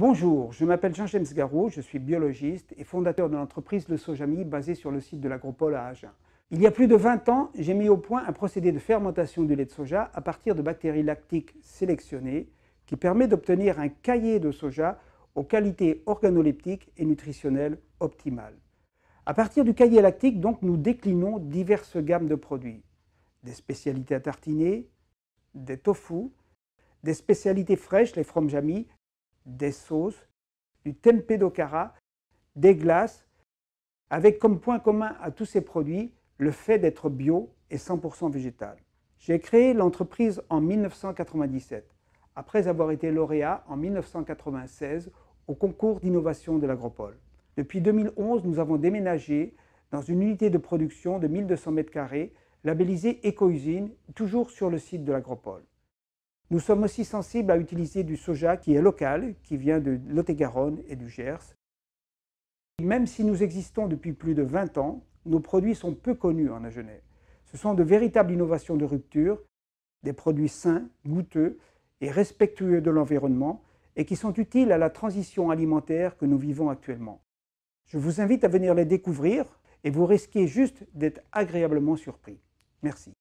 Bonjour, je m'appelle Jean-James Sgarou, je suis biologiste et fondateur de l'entreprise Le Sojami basée sur le site de l'agropole à Agen. Il y a plus de 20 ans, j'ai mis au point un procédé de fermentation du lait de soja à partir de bactéries lactiques sélectionnées qui permet d'obtenir un cahier de soja aux qualités organoleptiques et nutritionnelles optimales. À partir du cahier lactique, donc, nous déclinons diverses gammes de produits. Des spécialités à tartiner, des tofu, des spécialités fraîches, les fromages des sauces, du tempeh d'Ocara, des glaces, avec comme point commun à tous ces produits le fait d'être bio et 100% végétal. J'ai créé l'entreprise en 1997, après avoir été lauréat en 1996 au concours d'innovation de l'Agropole. Depuis 2011, nous avons déménagé dans une unité de production de 1200 m2 labellisée Éco-usine, toujours sur le site de l'Agropole. Nous sommes aussi sensibles à utiliser du soja qui est local, qui vient de Lot-et-Garonne et du Gers. Même si nous existons depuis plus de 20 ans, nos produits sont peu connus en Agenais. Ce sont de véritables innovations de rupture, des produits sains, goûteux et respectueux de l'environnement et qui sont utiles à la transition alimentaire que nous vivons actuellement. Je vous invite à venir les découvrir et vous risquez juste d'être agréablement surpris. Merci.